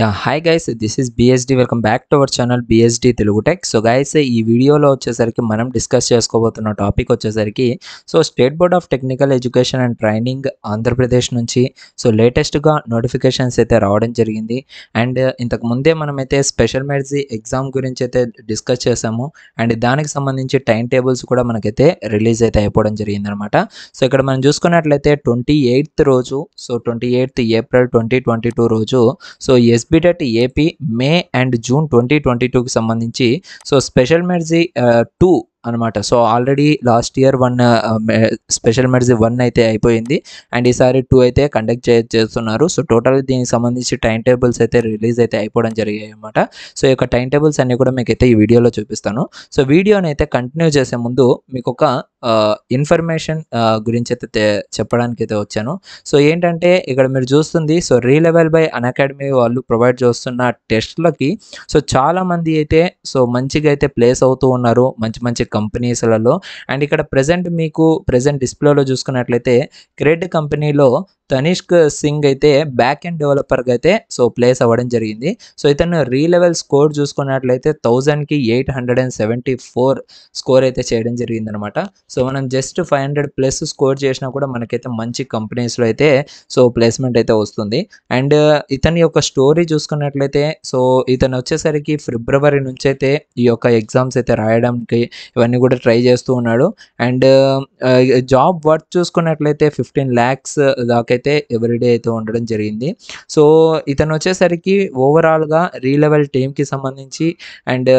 yeah hi guys this is BSD welcome back to our channel BSD Telugu tech so guys ఈ వీడియోలో వచ్చేసరికి మనం discuss చేసుకోబోతున్న topic వచ్చేసరికి so state board of technical education and training Andhra Pradesh నుంచి so లేటెస్ట్గా notifications అయితే రావడం జరిగింది అండ్ uh, ఇంతకు ముందే మనమైతే స్పెషల్ మెడ్స్ ఎగ్జామ్ గురించి అయితే డిస్కస్ చేసాము అండ్ దానికి సంబంధించి టైం టేబుల్స్ కూడా మనకైతే రిలీజ్ అయితే అయిపోవడం జరిగిందనమాట సో ఇక్కడ మనం చూసుకున్నట్లయితే ట్వంటీ ఎయిత్ రోజు so twenty eighth April twenty twenty two రోజు so SBTET AP May and June twenty twenty టూకి సంబంధించి సో స్పెషల్ మెర్జీ టూ అనమాట so already last year one special medicine one అయితే అయిపోయింది అండ్ ఈసారి టూ అయితే conduct చే చేస్తున్నారు సో టోటల్ దీనికి సంబంధించి టైం టేబుల్స్ అయితే రిలీజ్ అయితే అయిపోవడం జరిగాయి అనమాట సో యొక్క టైం టేబుల్స్ అన్నీ కూడా మీకు అయితే ఈ వీడియోలో చూపిస్తాను సో వీడియోని అయితే కంటిన్యూ చేసే ముందు మీకు ఒక ఇన్ఫర్మేషన్ గురించి అయితే చెప్పడానికి అయితే వచ్చాను సో ఏంటంటే ఇక్కడ మీరు చూస్తుంది సో రీలెవెల్ బై అకాడమీ వాళ్ళు ప్రొవైడ్ చేస్తున్న టెస్ట్లకి సో చాలామంది అయితే సో మంచిగా అయితే ప్లేస్ అవుతూ ఉన్నారు మంచి మంచి కంపెనీస్లలో అండ్ ఇక్కడ ప్రజెంట్ మీకు ప్రజెంట్ డిస్ప్లేలో చూసుకున్నట్లయితే క్రెడిట్ కంపెనీలో తనిష్క్ సింగ్ అయితే బ్యాక్ ఎండ్ డెవలపర్గా అయితే సో ప్లేస్ అవ్వడం జరిగింది సో ఇతను రీలెవెల్ స్కోర్ చూసుకున్నట్లయితే థౌజండ్కి eight hundred and seventy four score అయితే చేయడం జరిగిందనమాట సో మనం just five hundred plus score చేసినా కూడా మనకైతే మంచి కంపెనీస్లో అయితే సో ప్లేస్మెంట్ అయితే వస్తుంది అండ్ uh, ఇతని యొక్క స్టోరీ చూసుకున్నట్లయితే సో ఇతను వచ్చేసరికి ఫిబ్రవరి నుంచి అయితే ఈ యొక్క ఎగ్జామ్స్ అయితే రాయడానికి ఇవన్నీ కూడా ట్రై చేస్తూ ఉన్నాడు అండ్ జాబ్ వర్క్ చూసుకున్నట్లయితే ఫిఫ్టీన్ ల్యాక్స్ దాకైతే అయితే ఎవ్రీడే అయితే ఉండడం జరిగింది సో ఇతను వచ్చేసరికి ఓవరాల్గా రీలెవెల్ టీమ్కి సంబంధించి అండ్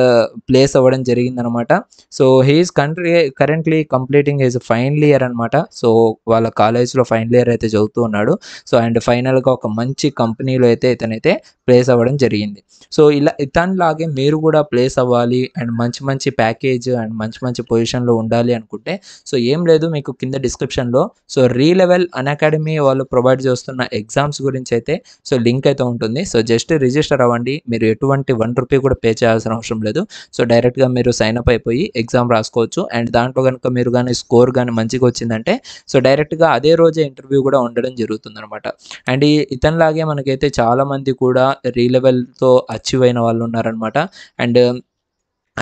ప్లేస్ uh, అవ్వడం జరిగిందనమాట so he is country currently completing his final year అనమాట సో వాళ్ళ కాలేజ్లో ఫైనల్ ఇయర్ అయితే చదువుతూ ఉన్నాడు సో అండ్ ఫైనల్గా ఒక మంచి కంపెనీలో అయితే ఇతనైతే ప్లేస్ అవ్వడం జరిగింది సో ఇలా ఇతనిలాగే మీరు కూడా ప్లేస్ అవ్వాలి అండ్ మంచి మంచి ప్యాకేజ్ అండ్ మంచి మంచి పొజిషన్లో ఉండాలి అనుకుంటే సో ఏం లేదు మీకు కింద డిస్క్రిప్షన్లో so Relevel Unacademy వాళ్ళు ప్రొవైడ్ చేస్తున్న ఎగ్జామ్స్ గురించి అయితే సో లింక్ అయితే ఉంటుంది సో జస్ట్ రిజిస్టర్ అవ్వండి మీరు ఎటువంటి వన్ రూపీ కూడా పే చేయాల్సిన అవసరం లేదు సో డైరెక్ట్గా మీరు సైన్అప్ అయిపోయి ఎగ్జామ్ రాసుకోవచ్చు అండ్ దాంట్లో కనుక మీరు కానీ స్కోర్ కానీ మంచిగా వచ్చిందంటే సో డైరెక్ట్గా అదే రోజే ఇంటర్వ్యూ కూడా ఉండడం జరుగుతుంది అనమాట అండ్ ఈ ఇతనిలాగే మనకైతే చాలామంది కూడా రీ లెవెల్తో అచీవ్ అయిన వాళ్ళు ఉన్నారనమాట అండ్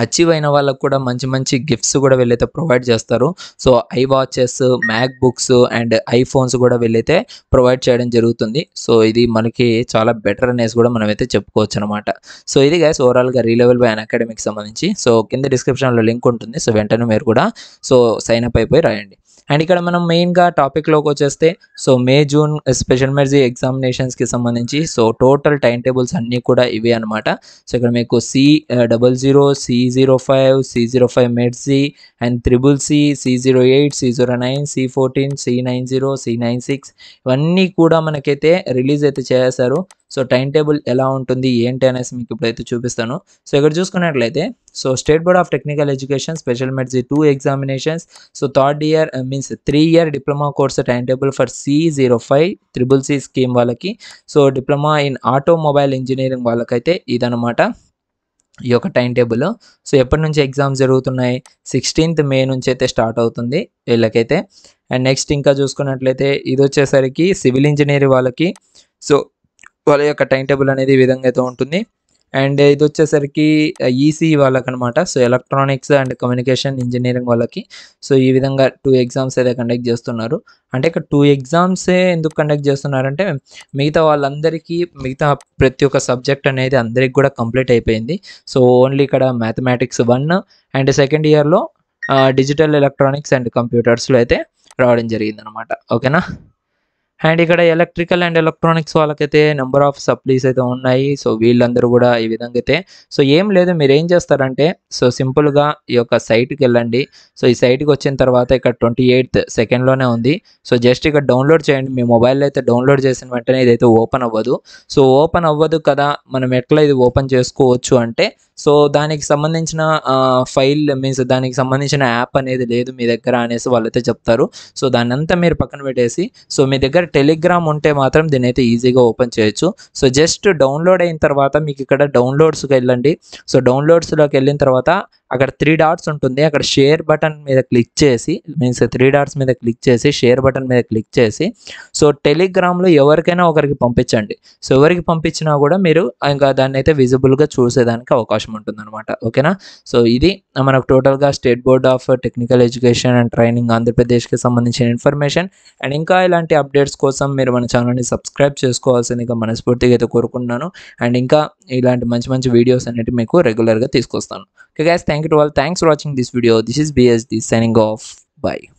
అచీవ్ అయిన వాళ్ళకు కూడా మంచి మంచి గిఫ్ట్స్ కూడా వెళ్ళైతే ప్రొవైడ్ చేస్తారు so iWatches MacBooks and iPhones కూడా వెళ్ళైతే ప్రొవైడ్ చేయడం జరుగుతుంది సో ఇది మనకి చాలా బెటర్ అనేసి కూడా మనమైతే చెప్పుకోవచ్చు అనమాట సో ఇది గైస్ ఓవరాల్గా రీలెవెల్ బై అన్ అకాడమీకి సంబంధించి సో కింద డిస్క్రిప్షన్లో లింక్ ఉంటుంది సో వెంటనే మీరు కూడా సో సైన్ అప్ అయిపోయి రాయండి అండ్ ఇక్కడ మనం మెయిన్గా టాపిక్లోకి వచ్చేస్తే so May June special mercy ఎగ్జామినేషన్స్కి సంబంధించి సో టోటల్ టైం టేబుల్స్ అన్నీ కూడా ఇవే అనమాట సో ఇక్కడ మీకు C double zero C zero five C zero five mercy and triple C C zero eight C zero nine C fourteen C nine zero C nine six ఇవన్నీ కూడా మనకైతే release అయితే చేశారు సో టైం టేబుల్ ఎలా ఉంటుంది ఏంటి అనేసి మీకు ఇప్పుడైతే చూపిస్తాను సో ఇక్కడ చూసుకున్నట్లయితే so state board of technical education special meds two examinations so third year means three year diploma course time table for C zero five triple C scheme వాళ్ళకి so diploma in automobile engineering వాళ్ళకైతే ఇదనమాట ఈ యొక్క time table so ఎప్పటి నుంచి exams జరుగుతున్నాయి sixteenth May నుంచి అయితే స్టార్ట్ అవుతుంది వీళ్ళకైతే అండ్ నెక్స్ట్ ఇంకా చూసుకున్నట్లయితే ఇది వచ్చేసరికి సివిల్ ఇంజనీరింగ్ వాళ్ళకి సో వాళ్ళ యొక్క టైం టేబుల్ అనేది ఈ విధంగా అయితే ఉంటుంది అండ్ ఇది వచ్చేసరికి ఈసీ అనమాట e so electronics and communication engineering వాళ్ళకి సో ఈ విధంగా టూ ఎగ్జామ్స్ అయితే కండక్ట్ చేస్తున్నారు అంటే ఇక్కడ టూ ఎగ్జామ్సే ఎందుకు కండక్ట్ చేస్తున్నారంటే మిగతా వాళ్ళందరికీ మిగతా ప్రతి ఒక్క సబ్జెక్ట్ అనేది అందరికి కూడా కంప్లీట్ అయిపోయింది సో ఓన్లీ ఇక్కడ మ్యాథమెటిక్స్ వన్ అండ్ సెకండ్ ఇయర్లో డిజిటల్ ఎలక్ట్రానిక్స్ అండ్ కంప్యూటర్స్లో అయితే రావడం జరిగిందనమాట ఓకేనా అండ్ ఇక్కడ ఎలక్ట్రికల్ అండ్ ఎలక్ట్రానిక్స్ వాళ్ళకైతే నెంబర్ ఆఫ్ సప్లీస్ అయితే ఉన్నాయి సో వీళ్ళందరూ కూడా ఈ విధంగా అయితే సో ఏం లేదు మీరు ఏం చేస్తారంటే సో సింపుల్గా ఈ యొక్క సైట్కి వెళ్ళండి సో ఈ సైట్కి వచ్చిన తర్వాత ఇక్కడ ట్వంటీ ఎయిత్ సెకండ్లోనే ఉంది సో జస్ట్ ఇక్కడ డౌన్లోడ్ చేయండి మీ మొబైల్లో అయితే డౌన్లోడ్ చేసిన వెంటనే ఇదైతే ఓపెన్ అవ్వదు సో ఓపెన్ అవ్వదు కదా మనం ఎట్లా ఇది ఓపెన్ చేసుకోవచ్చు అంటే సో దానికి సంబంధించిన ఫైల్ మీన్స్ దానికి సంబంధించిన యాప్ అనేది లేదు మీ దగ్గర అనేసి వాళ్ళైతే చెప్తారు సో దాన్ని అంతా మీరు పక్కన పెట్టేసి సో మీ దగ్గర టెలిగ్రామ్ ఉంటే మాత్రం దీని అయితే ఈజీగా ఓపెన్ చేయొచ్చు సో జస్ట్ డౌన్లోడ్ అయిన తర్వాత మీకు ఇక్కడ డౌన్లోడ్స్కి వెళ్ళండి సో డౌన్లోడ్స్లోకి వెళ్ళిన తర్వాత అక్కడ త్రీ డాట్స్ ఉంటుంది అక్కడ షేర్ బటన్ మీద క్లిక్ చేసి మీన్స్ త్రీ డాట్స్ మీద క్లిక్ చేసి షేర్ బటన్ మీద క్లిక్ చేసి సో టెలిగ్రామ్లో ఎవరికైనా ఒకరికి పంపించండి సో ఎవరికి పంపించినా కూడా మీరు ఇంకా దాన్ని అయితే విజిబుల్గా చూసేదానికి అవకాశం ఉంటుంది అనమాట ఓకేనా సో ఇది మనకు టోటల్గా state board of technical education and training ఆంధ్రప్రదేశ్కి సంబంధించిన ఇన్ఫర్మేషన్ అండ్ ఇంకా ఇలాంటి అప్డేట్స్ కోసం మీరు మన ఛానల్ని సబ్స్క్రైబ్ చేసుకోవాల్సిందిగా మనస్ఫూర్తిగా అయితే కోరుకుంటున్నాను అండ్ ఇంకా ఇలాంటి మంచి మంచి వీడియోస్ అనేవి మీకు రెగ్యులర్గా తీసుకొస్తాను okay guys thank you to all thanks for watching this video this is bsd signing off bye